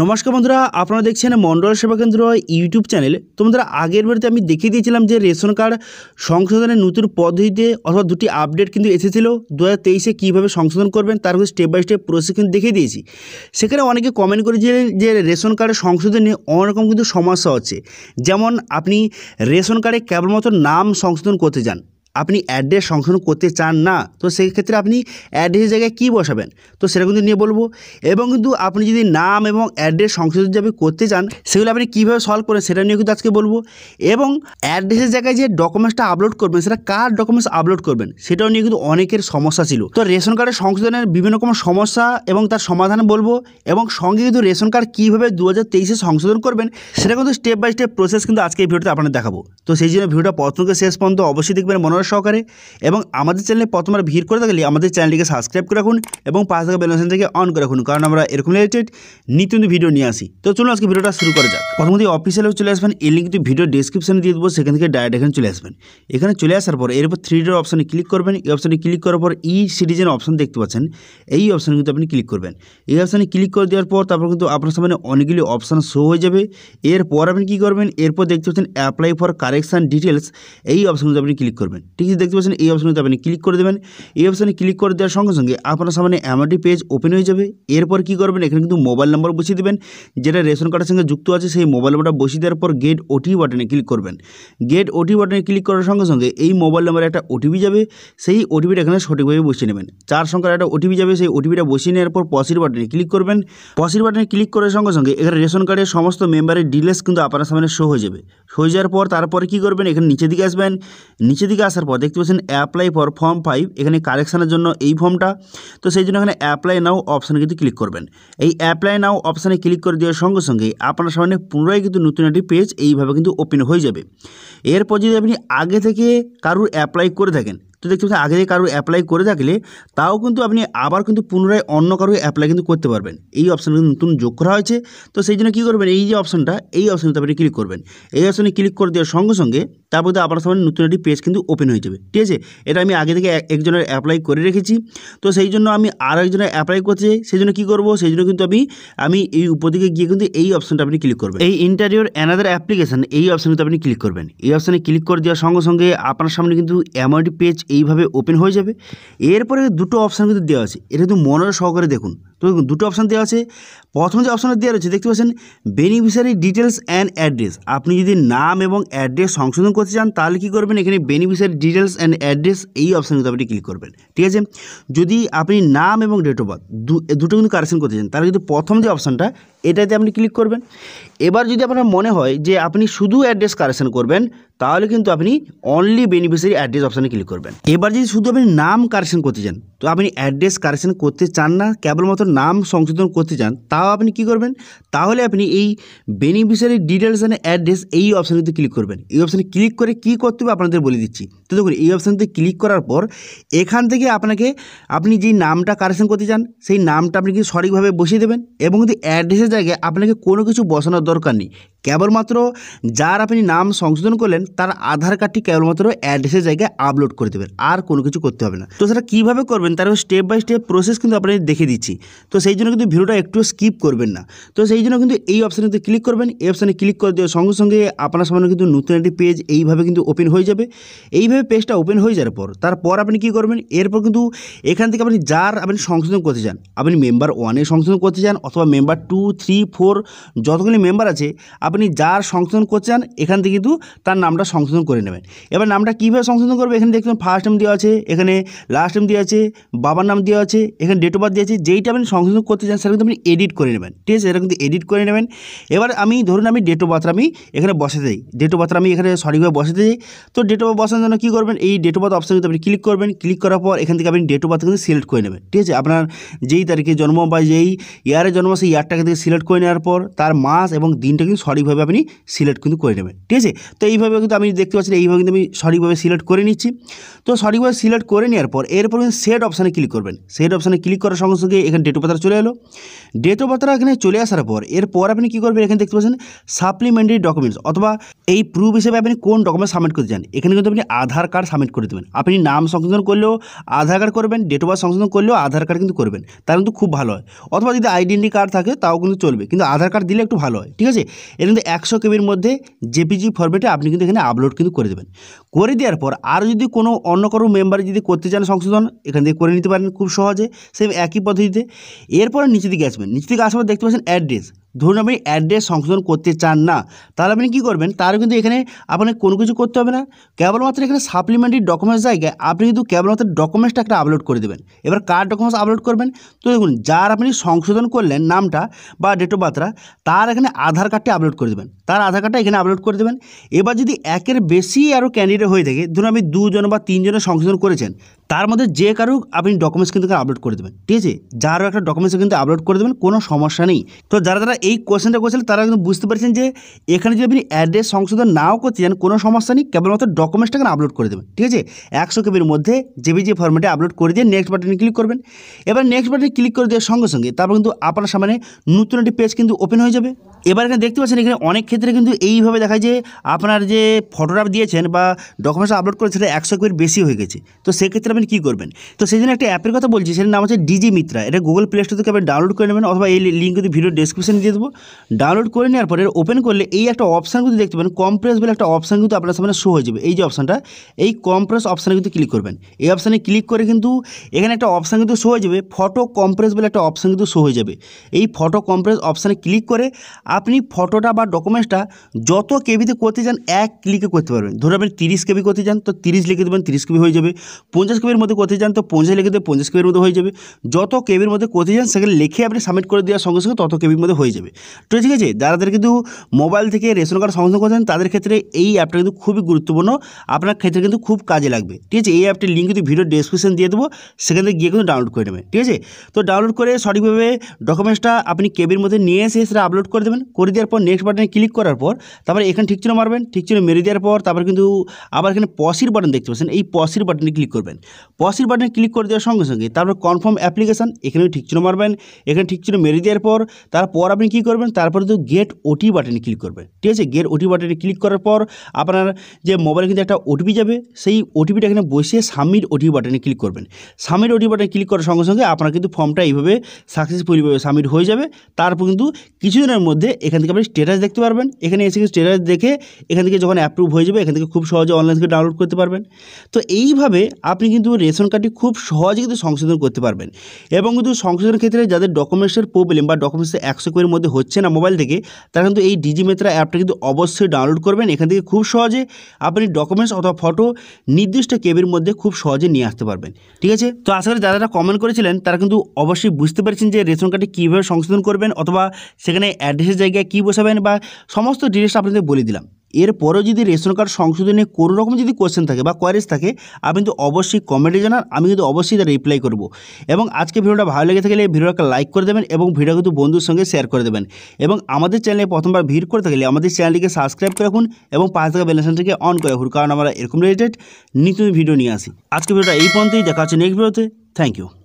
নমস্কার বন্ধুরা আপনারা দেখছেন মন্ডল সেবা কেন্দ্র ইউটিউব চ্যানেল তোমাদের আগের বাড়িতে আমি দেখিয়ে দিয়েছিলাম যে রেশন কার্ড সংশোধনের নতুন পদ্ধতিতে অথবা দুটি আপডেট কিন্তু এসেছিল দু হাজার তেইশে কীভাবে সংশোধন করবেন তার স্টেপ বাই স্টেপ প্রসেস কিন্তু দেখিয়ে দিয়েছি সেখানে অনেকে কমেন্ট করেছিলেন যে রেশন কার্ডের সংশোধনে অনেক রকম কিন্তু সমস্যা হচ্ছে যেমন আপনি রেশন কার্ডে কেবলমাত্র নাম সংশোধন করতে যান আপনি অ্যাড্রেস সংশোধন করতে চান না তো সেক্ষেত্রে আপনি অ্যাড্রেসের জায়গায় কী বসাবেন তো সেটা কিন্তু নিয়ে বলবো এবং কিন্তু আপনি যদি নাম এবং অ্যাড্রেস সংশোধন যাবে করতে চান সেগুলো আপনি কীভাবে সলভ করেন সেটা নিয়ে কিন্তু আজকে বলবো এবং অ্যাড্রেসের জায়গায় যে ডকুমেন্টসটা আপলোড করবেন সেটা কার ডকুমেন্টস আপলোড করবেন সেটাও নিয়ে কিন্তু অনেকের সমস্যা ছিল তো রেশন কার্ডের সংশোধনের বিভিন্ন রকম সমস্যা এবং তার সমাধান বলবো এবং সঙ্গে কিন্তু রেশন কার্ড কীভাবে দু হাজার সংশোধন করবেন সেটা কিন্তু স্টেপ বাই স্টেপ প্রসেস কিন্তু আজকে এই ভিডিওতে আপনাদের দেখাবো তো সেই জন্য ভিডিওটা প্রথমকে শেষ পর্যন্ত অবশ্যই দেখবেন মনে সহকারে এবং আমাদের চ্যানেলে প্রথমবার ভিড় করে থাকলে আমাদের চ্যানেলটিকে সাবস্ক্রাইব করে রাখুন এবং পাশ থাকা বেলসেন থেকে অন করে রাখুন কারণ আমরা এরকম রিলেটেড নিত্য ভিডিও নিয়ে আসি তো চলুন আজকে ভিডিওটা শুরু করা যাক প্রথমত অফিসিয়ালে চলে আসবেন এই লিঙ্কটি ভিডিও ডিসক্রিপশানে দিয়ে দেবো সেখান থেকে ডাইরেক্ট এখানে চলে আসবেন এখানে চলে আসার পর এরপর থ্রি ডোর অপশানে ক্লিক করবেন এই অপশানে ক্লিক করার পর ই সিটিজেন অপশান দেখতে পাচ্ছেন এই অপশানে কিন্তু আপনি ক্লিক করবেন এই অপশানে ক্লিক করে দেওয়ার পর তারপর কিন্তু আপনার সামনে অনেকগুলি অপশান শো হয়ে যাবে এরপর আপনি কী করবেন এরপর দেখতে পাচ্ছেন অ্যাপ্লাই ফর কারেকশান ডিটেলস এই অপশানগুলো আপনি ক্লিক করবেন ঠিক আছে দেখতে পাচ্ছেন এই অপশানে আপনি ক্লিক করে দেবেন এই অপশানে ক্লিক করে দেওয়ার সঙ্গে সঙ্গে আপনার সামনে এমআরটি পেজ ওপেন হয়ে যাবে এরপর কি করবেন এখানে কিন্তু মোবাইল নাম্বার বসিয়ে দেবেন যেটা রেশন কার্ডের সঙ্গে যুক্ত আছে সেই মোবাইল নাম্বারটা বসিয়ে দেওয়ার পর গেট ওটি বাটনে ক্লিক করবেন গেট ওটি বাটনে ক্লিক করার সঙ্গে সঙ্গে এই মোবাইল নাম্বারে একটা ওটিপি যাবে সেই ওটিপিটা এখানে সঠিকভাবে বসিয়ে নেবেন চার সংখ্যার একটা ওটিপি যাবে সেই ওটিপিটা বসিয়ে নেওয়ার পর পসির বাটনে ক্লিক করবেন পসির বাটনে ক্লিক করার সঙ্গে সঙ্গে এখানে রেশন কার্ডের সমস্ত মেম্বারের ডিটেলস কিন্তু আপনার সামনে শো হয়ে যাবে শো হয়ে যাওয়ার পর তারপরে কী করবেন এখানে নিচের দিকে আসবেন নিচের দিকে আসার পর দেখতে পাচ্ছেন অ্যাপ্লাই ফর ফর্ম ফাইভ এখানে কারেকশানের জন্য এই ফর্মটা তো সেই জন্য এখানে অ্যাপ্লাই নাও অপশানে কিন্তু ক্লিক করবেন এই অ্যাপ্লাই নাও অপশানে ক্লিক করে দেওয়ার সঙ্গে সঙ্গে আপনার সামনে পুনরায় কিন্তু নতুন একটি পেজ এইভাবে কিন্তু ওপেন হয়ে যাবে এরপর যদি আপনি আগে থেকে কারুর অ্যাপ্লাই করে থাকেন তো দেখতে পাচ্ছেন আগে থেকে কারোর অ্যাপ্লাই করে থাকলে তাও কিন্তু আপনি আবার কিন্তু পুনরায় অন্য কারো অ্যাপ্লাই কিন্তু করতে পারবেন এই অপশান কিন্তু নতুন যোগ করা হয়েছে তো সেই জন্য কী করবেন এই যে অপশানটা এই অপশানটা আপনি ক্লিক করবেন এই অপশানে ক্লিক করে দেওয়ার সঙ্গে সঙ্গে তারপর তো আপনার সামনে নতুন একটি পেজ কিন্তু ওপেন হয়ে যাবে ঠিক আছে এটা আমি আগে থেকে একজনের অ্যাপ্লাই করে রেখেছি তো সেই জন্য আমি আর একজনের অ্যাপ্লাই করতে চাই সেই জন্য কী করবো সেই জন্য কিন্তু আমি আমি এই উপর দিকে গিয়ে কিন্তু এই অপশানটা আপনি ক্লিক করবেন এই ইন্টারভিউর অ্যানাদার অ্যাপ্লিকেশান এই অপশানে আপনি ক্লিক করবেন এই অপশানে ক্লিক করে দেওয়ার সঙ্গে সঙ্গে আপনার সামনে কিন্তু এমন একটি পেজ এইভাবে ওপেন হয়ে যাবে এরপরে দুটো অপশান কিন্তু দেওয়া আছে এটা কিন্তু মনোযোগ সহকারে দেখুন তো দুটো অপশান দেওয়া আছে প্রথম যে অপশানটা দেওয়া রয়েছে দেখতে পাচ্ছেন বেনিফিশিয়ারি ডিটেলস অ্যান্ড অ্যাড্রেস আপনি যদি নাম এবং অ্যাড্রেস সংশোধন করতে চান তাহলে কী করবেন এখানে বেনিফিশিয়ারি ডিটেলস অ্যান্ড অ্যাড্রেস এই অপশান কিন্তু আপনি ক্লিক করবেন ঠিক আছে যদি আপনি নাম এবং ডেট অফ বার্থ দুটো কিন্তু কারেকশন করতে চান তাহলে কিন্তু প্রথম যে অপশানটা এটাতে আপনি ক্লিক করবেন এবার যদি আপনার মনে হয় যে আপনি শুধু অ্যাড্রেস কারেকশন করবেন তাহলে কিন্তু আপনি অনলি বেনিফিশিয়ারি অ্যাড্রেস অপশানে ক্লিক করবেন এবার যদি শুধু আপনি নাম কারেকশন করতে চান আপনি অ্যাড্রেস কারেকশন করতে চান না কেবলমাত্র নাম সংশোধন করতে চান তাও আপনি কি করবেন তাহলে আপনি এই বেনিফিশিয়ারি ডিটেলস অ্যান্ড অ্যাড্রেস এই অপশানটিতে ক্লিক করবেন এই অপশানে ক্লিক করে কি করতে হবে আপনাদের বলে দিচ্ছি তো দেখুন এই অপশানটিতে ক্লিক করার পর এখান থেকে আপনাকে আপনি যেই নামটা কারেকশন করতে চান সেই নামটা আপনি কি সঠিকভাবে বসিয়ে দেবেন এবং যদি অ্যাড্রেসের জায়গায় আপনাকে কোনো কিছু বসানোর দরকার নেই কেবলমাত্র যার আপনি নাম সংশোধন করলেন তার আধার কার্ডটি কেবলমাত্র অ্যাড্রেসের জায়গায় আপলোড করে দেবেন আর কোনো কিছু করতে হবে না তো সেটা কীভাবে করবেন তার স্টেপ বাই স্টেপ প্রসেস কিন্তু আপনাকে দেখে দিচ্ছি তো সেই জন্য কিন্তু ভিডিওটা একটু স্কিপ করবেন না তো সেই জন্য কিন্তু এই অপশানে কিন্তু ক্লিক করবেন এই অপশানে ক্লিক করে দেওয়ার সঙ্গে সঙ্গে আপনার সামনে কিন্তু নতুন একটি পেজ এইভাবে কিন্তু ওপেন হয়ে যাবে এইভাবে পেজটা ওপেন হয়ে যাওয়ার পর তারপর আপনি কি করবেন এরপর কিন্তু এখান থেকে আপনি যার আপনি সংশোধন করতে চান আপনি মেম্বার ওয়ানে সংশোধন করতে চান অথবা মেম্বার টু থ্রি ফোর যতগুলি মেম্বার আছে আপনি আপনি যার সংশোধন করছেন এখান থেকে কিন্তু তার নামটা সংশোধন করে নেবেন এবার নামটা কীভাবে সংশোধন করবে এখানে দেখবেন ফার্স্ট টাইম দেওয়া আছে এখানে লাস্ট টাইম দেওয়া আছে বাবার নাম দেওয়া আছে এখানে ডেট অফ বার্থ দিয়েছে আছে যেইটা আপনি সংশোধন করতে চান সেটা কিন্তু আপনি এডিট করে নেবেন ঠিক আছে এটা কিন্তু এডিট করে নেবেন এবার আমি ধরুন আমি ডেট অফ বার্থ আমি এখানে বসে দিই ডেট অফ বার্থ আমি এখানে সঠিকভাবে বসে দিই তো ডেট অফ বার্থ বসানোর জন্য কী করবেন এই ডেট অফ বার্থ অপশান কিন্তু আপনি ক্লিক করবেন ক্লিক করার পর এখান থেকে আপনি ডেট অফ বার্থ কিন্তু সিলেক্ট করে নেবেন ঠিক আছে আপনার যেই তারিখে জন্ম বা যেই ইয়ারে জন্ম সেই ইয়ারটাকে সিলেক্ট করে নেওয়ার পর তার মাস এবং দিনটা কিন্তু সঠিক সঠিকভাবে আপনি সিলেক্ট কিন্তু করে নেবেন ঠিক আছে তো এইভাবে কিন্তু আমি দেখতে পাচ্ছি এইভাবে কিন্তু আমি সঠিকভাবে সিলেক্ট করে নিচ্ছি তো সঠিকভাবে সিলেক্ট করে নেওয়ার পর এরপর কিন্তু সেট অপশানে ক্লিক করবেন সেট অপশানে ক্লিক করার সঙ্গে সঙ্গে এখানে ডেট অফ চলে এলো ডেট অফ বার্থটা এখানে চলে আসার পর এরপর আপনি কী করবেন এখানে দেখতে পাচ্ছেন সাপ্লিমেন্টারি ডকুমেন্টস অথবা এই প্রুফ হিসেবে আপনি কোন ডকুমেন্ট সাবমিট করতে চান এখানে কিন্তু আপনি আধার কার্ড সাবমিট করে দেবেন আপনি নাম সংশোধন করলেও আধার কার্ড করবেন ডেট অফ বার্থ সংশোধন করলেও আধার কার্ড কিন্তু করবেন তার কিন্তু খুব ভালো হয় অথবা যদি আইডেন্টি কার্ড থাকে তাও কিন্তু চলবে কিন্তু আধার কার্ড দিলে একটু ভালো হয় ঠিক আছে এটা কিন্তু একশো কেবির মধ্যে জেপিজি ফরম্যাটে আপনি কিন্তু এখানে আপলোড কিন্তু করে দেবেন করে দেওয়ার পর আর যদি কোনো অন্য কোনো মেম্বার যদি করতে চান সংশোধন এখান থেকে করে নিতে পারেন খুব সহজে সেম একই পদ্ধতিতে এরপর নিচে দিকে আসবেন নিচে দিকে আসার পর দেখতে পাচ্ছেন অ্যাড্রেস ধরুন আপনি অ্যাড্রেস সংশোধন করতে চান না তাহলে আপনি কী করবেন তার কিন্তু এখানে আপনাকে কোনো কিছু করতে হবে না কেবলমাত্র এখানে সাপ্লিমেন্টারি ডকুমেন্টস জায়গায় আপনি কিন্তু কেবলমাত্র ডকুমেন্টসটা একটা আপলোড করে দেবেন এবার কার ডকুমেন্টস আপলোড করবেন তো দেখুন যার আপনি সংশোধন করলেন নামটা বা ডেট অফ বার্থটা তার এখানে আধার কার্ডটি আপলোড করে দেবেন তার আধার কার্ডটা এখানে আপলোড করে দেবেন এবার যদি একের বেশি আরও ক্যান্ডিডেট হয়ে থাকে ধরুন আপনি দুজন বা তিনজনের সংশোধন করেছেন তার মধ্যে যে কারো আপনি ডকুমেন্টস কিন্তু আপলোড করে দেবেন ঠিক আছে যারও একটা ডকুমেন্টস কিন্তু আপলোড করে দেবেন কোনো সমস্যা নেই তো যারা যারা এই কোয়েশ্চেনটা করেছিল তারা কিন্তু বুঝতে পারছেন যে এখানে যদি আপনি অ্যাড্রেস সংশোধন নাও করতে চান কোনো সমস্যা নেই কেবলমাত্র ডকুমেন্টসটা কিন্তু আপলোড করে দেবেন ঠিক আছে একশো কেবির মধ্যে যে ফর্মেটে আপলোড করে দিয়ে নেক্সট বাটনে ক্লিক করবেন এবার নেক্সট বাটনে ক্লিক করে দেওয়ার সঙ্গে সঙ্গে তারপর কিন্তু আপনার সামনে নতুন একটি পেজ কিন্তু ওপেন হয়ে যাবে এবার এখানে দেখতে পাচ্ছেন এখানে অনেক ক্ষেত্রে কিন্তু এইভাবে দেখায় যে আপনার যে ফটোগ্রাফ দিয়েছেন বা ডকুমেন্টস আপলোড করেছেন একশো কেবির বেশি হয়ে গেছে তো সেক্ষেত্রে করবেন কী করবেন তো সেই জন্য একটা অ্যাপের কথা বলছি সেটার নাম হচ্ছে ডিজি মিত্রা এটা গুগল প্লে স্টোর থেকে আপনি ডাউনলোড করে নেবেন অথবা এই লিঙ্ক যদি ভিডিও ডিসক্রিপশানে দিয়ে দেবো ডাউনলোড করে নেওয়ার পরে ওপেন করলে এই একটা অপশান কিন্তু দেখতে পাবেন কম্প্রেস বলে একটা অপশান কিন্তু আপনার সামনে শো হয়ে যাবে এই যে অপশানটা এই কম্প্রেস অপশানে কিন্তু ক্লিক করবেন এই অপশানে ক্লিক করে কিন্তু এখানে একটা অপশান কিন্তু শো হয়ে যাবে ফটো কম্প্রেস বলে একটা অপশান কিন্তু শো হয়ে যাবে এই ফটো কম্প্রেস অপশানে ক্লিক করে আপনি ফটোটা বা ডকুমেন্টসটা যত কেবিতে করতে চান এক ক্লিকে করতে পারবেন ধরুন আপনি তিরিশ কেবি করতে চান তো তিরিশ লিখে দেবেন তিরিশ কেবি হয়ে যাবে পঞ্চাশ কেবির মধ্যে করতে যান তো পঞ্চাশ লিখে দিয়ে পঞ্চাশ কেবির মধ্যে হয়ে যাবে যত কেবির মধ্যে করতে যান সেখানে লিখে আপনি সাবমিট করে দেওয়ার সঙ্গে সঙ্গে তত কেবির মধ্যে হয়ে যাবে তো ঠিক আছে যাদের কিন্তু মোবাইল থেকে রেশন কার্ড সংশোধন করছেন তাদের ক্ষেত্রে এই অ্যাপটা কিন্তু খুবই গুরুত্বপূর্ণ আপনার ক্ষেত্রে কিন্তু খুব কাজে লাগবে ঠিক আছে এই অ্যাপটির লিঙ্ক কিন্তু ভিডিও ডিসক্রিপশন দিয়ে দেবো সেখান থেকে গিয়ে কিন্তু ডাউনলোড করে নেবেন ঠিক আছে তো ডাউনলোড করে সঠিকভাবে ডকুমেন্টসটা আপনি কেবির মধ্যে নিয়ে এসে সেটা আপলোড করে দেবেন করে দেওয়ার পর নেক্সট বাটনে ক্লিক করার পর তারপরে এখানে ঠিক ছিল মারবেন ঠিক চিহ্ন মেরে দেওয়ার পর তারপর কিন্তু আবার এখানে পসির বাটন দেখতে পাচ্ছেন এই পসির বাটনে ক্লিক করবেন পসির বাটনে ক্লিক করে দেওয়ার সঙ্গে সঙ্গে তারপর কনফার্ম অ্যাপ্লিকেশান এখানেও ঠিক চিহ্ন মারবেন এখানে ঠিক চিহ্ন মেরে দেওয়ার পর তারপর আপনি কী করবেন তারপরে তো গেট ওটি বাটনে ক্লিক করবেন ঠিক আছে গেট ওটি বাটনে ক্লিক করার পর আপনার যে মোবাইলে কিন্তু একটা ওটিপি যাবে সেই ওটিপিটা এখানে বসিয়ে সাবমিট ওটিপি বাটনে ক্লিক করবেন সাবমিট ওটিপি বাটনে ক্লিক করার সঙ্গে সঙ্গে আপনার কিন্তু ফর্মটা এইভাবে সাকসেসফুলিভাবে সাবমিট হয়ে যাবে তারপর কিন্তু কিছুদিনের মধ্যে এখান থেকে আপনি স্ট্যাটাস দেখতে পারবেন এখানে এসে কিন্তু স্ট্যাটাস দেখে এখান থেকে যখন অ্যাপ্রুভ হয়ে যাবে এখান থেকে খুব সহজে অনলাইন থেকে ডাউনলোড করতে পারবেন তো এইভাবে আপনি কিন্তু কিন্তু রেশন কার্ডটি খুব সহজে কিন্তু সংশোধন করতে পারবেন এবং কিন্তু সংশোধনের ক্ষেত্রে যাদের ডকুমেন্টসের প্রবলেম বা ডকুমেন্টসের একশো কোয়ের মধ্যে হচ্ছে না মোবাইল থেকে তারা কিন্তু এই ডিজিমেত্রা অ্যাপটা কিন্তু অবশ্যই ডাউনলোড করবেন এখান থেকে খুব সহজে আপনি ডকুমেন্টস অথবা ফটো নির্দিষ্ট কেবির মধ্যে খুব সহজে নিয়ে আসতে পারবেন ঠিক আছে তো আশা করি যারা কমেন্ট করেছিলেন তারা কিন্তু অবশ্যই বুঝতে পেরেছেন যে রেশন কার্ডটি কীভাবে সংশোধন করবেন অথবা সেখানে অ্যাড্রেসের জায়গায় কী বসাবেন বা সমস্ত ডিটেলস আপনাদের বলে দিলাম এরপরেও যদি রেশন কার্ড সংশোধনে কোনো রকম যদি কোয়েশ্চেন থাকে বা কোয়ারিজ থাকে আপনি কিন্তু অবশ্যই কমেন্টে জানান আমি কিন্তু অবশ্যই তার রিপ্লাই করব এবং আজকে ভিডিওটা ভালো লেগে থাকলে একটা লাইক করে দেবেন এবং ভিডিও কিন্তু বন্ধুর সঙ্গে শেয়ার করে দেবেন এবং আমাদের চ্যানেলে প্রথমবার ভিড় করে থাকলে আমাদের চ্যানেলটিকে সাবস্ক্রাইব করে রাখুন এবং পাঁচ টাকা ব্যালেন্সটিকে অন করে রাখুন কারণ আমরা এরকম রিলেটেড নিত্য ভিডিও নিয়ে আসি আজকে ভিডিওটা এই পর্যন্তই দেখা হচ্ছে নেক্সট ভিডিওতে থ্যাংক ইউ